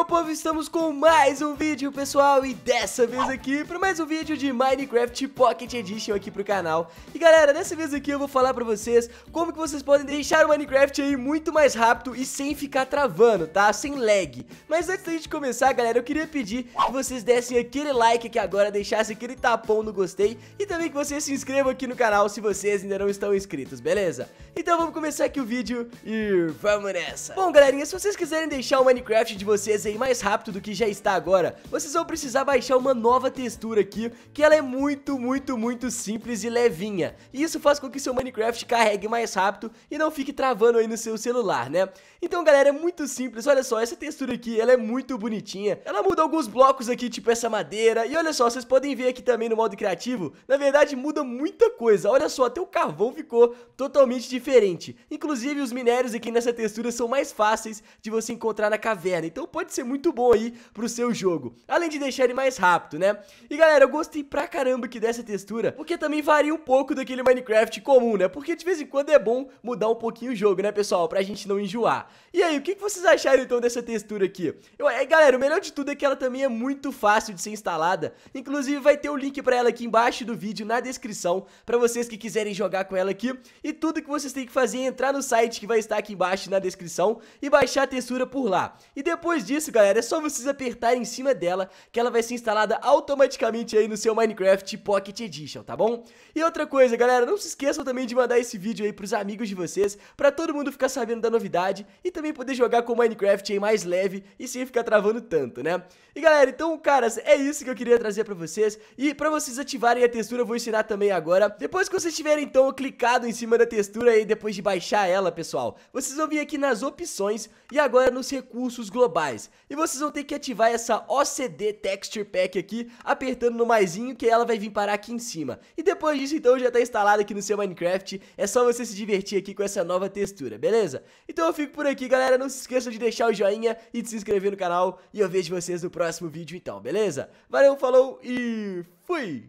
meu então, povo, estamos com mais um vídeo, pessoal, e dessa vez aqui para mais um vídeo de Minecraft Pocket Edition aqui pro canal. E galera, dessa vez aqui eu vou falar pra vocês como que vocês podem deixar o Minecraft aí muito mais rápido e sem ficar travando, tá? Sem lag. Mas antes da gente começar, galera, eu queria pedir que vocês dessem aquele like aqui agora, deixassem aquele tapão no gostei e também que vocês se inscrevam aqui no canal se vocês ainda não estão inscritos, beleza? Então vamos começar aqui o vídeo e vamos nessa. Bom, galerinha, se vocês quiserem deixar o Minecraft de vocês mais rápido do que já está agora, vocês vão precisar baixar uma nova textura aqui, que ela é muito, muito, muito simples e levinha. E isso faz com que seu Minecraft carregue mais rápido e não fique travando aí no seu celular, né? Então, galera, é muito simples, olha só, essa textura aqui, ela é muito bonitinha. Ela muda alguns blocos aqui, tipo essa madeira, e olha só, vocês podem ver aqui também no modo criativo, na verdade muda muita coisa. Olha só, até o carvão ficou totalmente diferente. Inclusive, os minérios aqui nessa textura são mais fáceis de você encontrar na caverna, então pode ser ser muito bom aí pro seu jogo. Além de deixar ele mais rápido, né? E galera, eu gostei pra caramba que dessa textura, porque também varia um pouco daquele Minecraft comum, né? Porque de vez em quando é bom mudar um pouquinho o jogo, né, pessoal? Pra gente não enjoar. E aí, o que, vocês acharam então dessa textura aqui? Eu, é, galera, o melhor de tudo é que ela também é muito fácil de ser instalada. Inclusive, vai ter o link pra ela aqui embaixo do vídeo, na descrição, pra vocês que quiserem jogar com ela aqui. E tudo que vocês têm que fazer é entrar no site que vai estar aqui embaixo na descrição e baixar a textura por lá. E depois disso, isso, galera, é só vocês apertarem em cima dela que ela vai ser instalada automaticamente aí no seu Minecraft Pocket Edition, tá bom? E outra coisa, galera, não se esqueçam também de mandar esse vídeo aí pros amigos de vocês, pra todo mundo ficar sabendo da novidade e também poder jogar com o Minecraft aí mais leve e sem ficar travando tanto, né? E galera, então, caras, é isso que eu queria trazer pra vocês e pra vocês ativarem a textura eu vou ensinar também agora. Depois que vocês tiverem, então, clicado em cima da textura aí, depois de baixar ela, pessoal, vocês vão vir aqui nas opções e agora nos recursos globais. E vocês vão ter que ativar essa OCD Texture Pack aqui, apertando no maisinho que ela vai vir parar aqui em cima. E depois disso, então, já tá instalado aqui no seu Minecraft, é só você se divertir aqui com essa nova textura, beleza? Então eu fico por aqui, galera, não se esqueça de deixar o joinha e de se inscrever no canal, e eu vejo vocês no próximo vídeo então, beleza? Valeu, falou e fui!